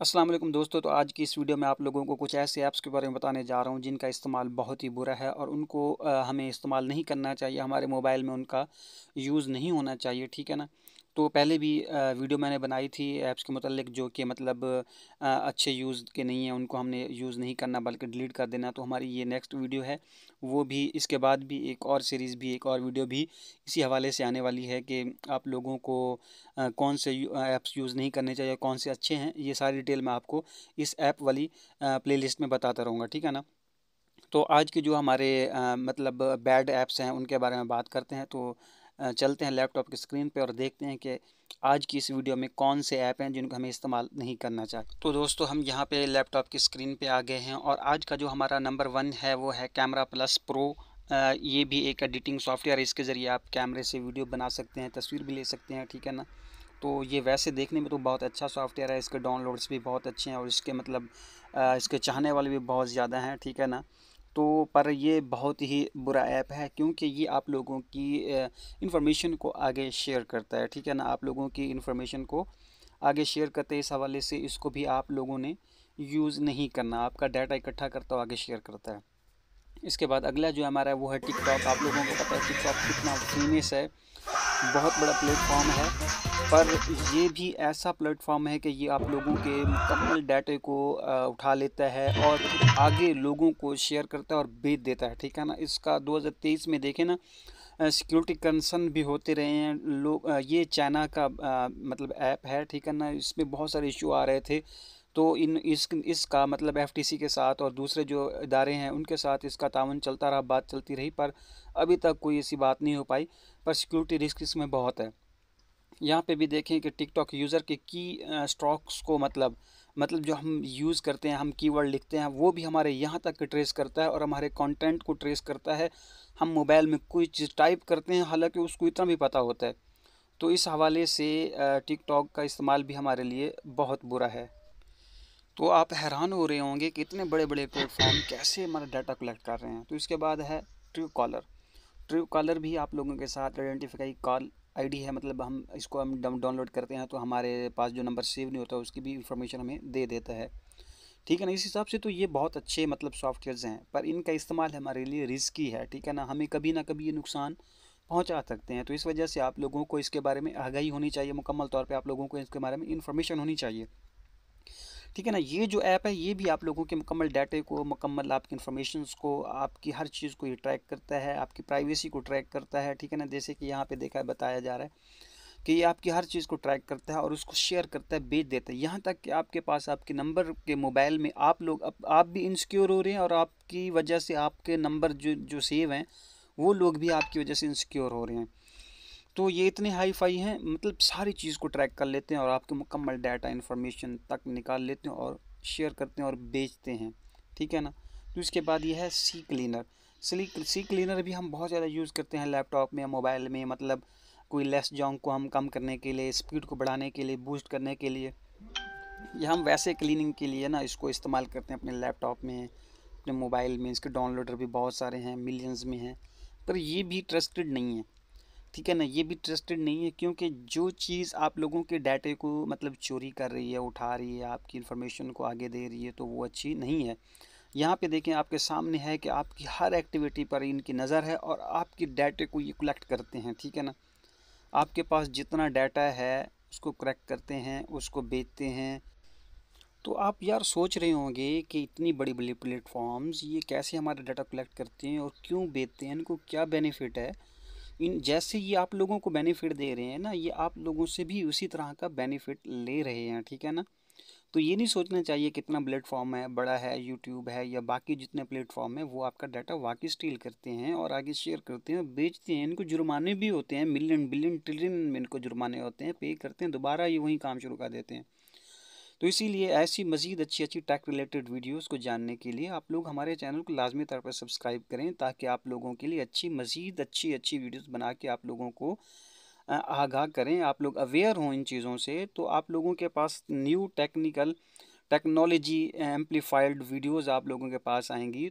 असलम दोस्तों तो आज की इस वीडियो में आप लोगों को कुछ ऐसे ऐप्स के बारे में बताने जा रहा हूँ जिनका इस्तेमाल बहुत ही बुरा है और उनको हमें इस्तेमाल नहीं करना चाहिए हमारे मोबाइल में उनका यूज़ नहीं होना चाहिए ठीक है ना तो पहले भी वीडियो मैंने बनाई थी ऐप्स के मतलब जो कि मतलब अच्छे यूज़ के नहीं हैं उनको हमने यूज़ नहीं करना बल्कि डिलीट कर देना तो हमारी ये नेक्स्ट वीडियो है वो भी इसके बाद भी एक और सीरीज़ भी एक और वीडियो भी इसी हवाले से आने वाली है कि आप लोगों को कौन से ऐप्स यूज़ नहीं करने चाहिए कौन से अच्छे हैं ये सारी डिटेल मैं आपको इस ऐप वाली प्ले में बताता रहूँगा ठीक है ना तो आज के जो हमारे आ, मतलब बैड ऐप्स हैं उनके बारे में बात करते हैं तो चलते हैं लैपटॉप की स्क्रीन पे और देखते हैं कि आज की इस वीडियो में कौन से ऐप हैं जिनको हमें इस्तेमाल नहीं करना चाहिए तो दोस्तों हम यहाँ पे लैपटॉप की स्क्रीन पे आ गए हैं और आज का जो हमारा नंबर वन है वो है कैमरा प्लस प्रो ये भी एक एडिटिंग सॉफ्टवेयर है इसके ज़रिए आप कैमरे से वीडियो बना सकते हैं तस्वीर भी ले सकते हैं ठीक है ना तो ये वैसे देखने में तो बहुत अच्छा सॉफ्टवेयर है इसके डाउनलोड्स भी बहुत अच्छे हैं और इसके मतलब इसके चाहने वाले भी बहुत ज़्यादा हैं ठीक है ना तो पर ये बहुत ही बुरा ऐप है क्योंकि ये आप लोगों की इंफॉर्मेशन को आगे शेयर करता है ठीक है ना आप लोगों की इंफॉर्मेशन को आगे शेयर करते हैं इस हवाले से इसको भी आप लोगों ने यूज़ नहीं करना आपका डाटा इकट्ठा करता हो आगे शेयर करता है इसके बाद अगला जो हमारा है वो है टिकटॉक आप लोगों को पता है टिकटॉक कितना फेमस है बहुत बड़ा प्लेटफॉर्म है पर ये भी ऐसा प्लेटफॉर्म है कि ये आप लोगों के मुकम्मल डाटे को उठा लेता है और आगे लोगों को शेयर करता है और बेच देता है ठीक है ना इसका 2023 में देखें ना सिक्योरिटी कंसर्न भी होते रहे हैं लोग ये चाइना का आ, मतलब ऐप है ठीक है ना इसमें बहुत सारे इशू आ रहे थे तो इन इस इसका मतलब एफटीसी के साथ और दूसरे जो इदारे हैं उनके साथ इसका तावन चलता रहा बात चलती रही पर अभी तक कोई ऐसी बात नहीं हो पाई पर सिक्योरिटी रिस्क इसमें बहुत है यहाँ पे भी देखें कि टिकटॉक यूज़र के की स्ट्रोक्स को मतलब मतलब जो हम यूज़ करते हैं हम कीवर्ड लिखते हैं वो भी हमारे यहाँ तक ट्रेस करता है और हमारे कंटेंट को ट्रेस करता है हम मोबाइल में कोई चीज़ टाइप करते हैं हालांकि उसको इतना भी पता होता है तो इस हवाले से टिकटॉक का इस्तेमाल भी हमारे लिए बहुत बुरा है तो आप हैरान हो रहे होंगे कि इतने बड़े बड़े प्लेटफॉर्म कैसे हमारा डाटा कलेक्ट कर रहे हैं तो इसके बाद है ट्रू कॉलर ट्रू कॉलर भी आप लोगों के साथ आइडेंटिफाई कॉल आईडी है मतलब हम इसको हम डाउनलोड करते हैं तो हमारे पास जो नंबर सेव नहीं होता उसकी भी इंफॉर्मेशन हमें दे देता है ठीक है ना इस हिसाब से तो ये बहुत अच्छे मतलब सॉफ्टवेयर्स हैं पर इनका इस्तेमाल हमारे लिए रिस्की है ठीक है ना हमें कभी ना कभी ये नुकसान पहुंचा सकते हैं तो इस वजह से आप लोगों को इसके बारे में आगाही होनी चाहिए मुकम्मल तौर पे आप लोगों को इसके बारे में इन्फॉर्मेशन होनी चाहिए ठीक है ना ये जो ऐप है ये भी आप लोगों के मुकम्मल डाटे को मुकम्मल आपकी इन्फॉर्मेशन को आपकी हर चीज़ को ये ट्रैक करता है आपकी प्राइवेसी को ट्रैक करता है ठीक है ना जैसे कि यहाँ पर देखा है बताया जा रहा है कि ये आपकी हर चीज़ को ट्रैक करता है और उसको शेयर करता है बेच देता है यहाँ तक कि आपके पास आपके नंबर के मोबाइल में आप लोग अब आप भी इनसिक्योर हो रहे हैं और आपकी वजह से आपके नंबर जो जो सेव हैं वो लोग भी आपकी वजह से इनसिक्योर हो रहे हैं तो ये इतने हाई फाई हैं मतलब सारी चीज़ को ट्रैक कर लेते हैं और आपके मुकम्मल डाटा इन्फॉर्मेशन तक निकाल लेते हैं और शेयर करते हैं और बेचते हैं ठीक है ना तो इसके बाद ये है सी क्लीनर सी सी क्लीनर भी हम बहुत ज़्यादा यूज़ करते हैं लैपटॉप में या मोबाइल में मतलब कोई लेस जॉन्ग को हम कम करने के लिए स्पीड को बढ़ाने के लिए बूस्ट करने के लिए या हम वैसे क्लीनिंग के लिए ना इसको इस्तेमाल करते हैं अपने लैपटॉप में अपने मोबाइल में इसके डाउनलोडर भी बहुत सारे हैं मिलियंस में हैं पर ये भी ट्रस्टेड नहीं है ठीक है ना ये भी ट्रस्टेड नहीं है क्योंकि जो चीज़ आप लोगों के डाटे को मतलब चोरी कर रही है उठा रही है आपकी इन्फॉर्मेशन को आगे दे रही है तो वो अच्छी नहीं है यहाँ पे देखें आपके सामने है कि आपकी हर एक्टिविटी पर इनकी नज़र है और आपकी डाटे को ये कलेक्ट करते हैं ठीक है ना आपके पास जितना डाटा है उसको कलेक्ट करते हैं उसको बेचते हैं तो आप यार सोच रहे होंगे कि इतनी बड़ी बड़ी प्लेटफॉर्म्स ये कैसे हमारा डाटा कलेक्ट करते हैं और क्यों बेचते हैं इनको क्या बेनिफिट है इन जैसे ये आप लोगों को बेनिफिट दे रहे हैं ना ये आप लोगों से भी उसी तरह का बेनिफिट ले रहे हैं ठीक है ना तो ये नहीं सोचना चाहिए कितना प्लेटफॉर्म है बड़ा है यूट्यूब है या बाकी जितने प्लेटफॉर्म है वो आपका डाटा वाकई स्टील करते हैं और आगे शेयर करते हैं बेचते हैं इनको जुर्माने भी होते हैं मिलियन बिलियन ट्रिलियन में इनको जुर्माने होते हैं पे करते हैं दोबारा ये वहीं काम शुरू कर देते हैं तो इसीलिए ऐसी मज़ीद अच्छी अच्छी टैक रिलेटेड वीडियोज़ को जानने के लिए आप लोग हमारे चैनल को लाजमी तौर पर सब्सक्राइब करें ताकि आप लोगों के लिए अच्छी मज़ीद अच्छी अच्छी वीडियोज़ बना के आप लोगों को आगाह करें आप लोग अवेयर हों इन चीज़ों से तो आप लोगों के पास new technical technology amplified videos आप लोगों के पास आएंगी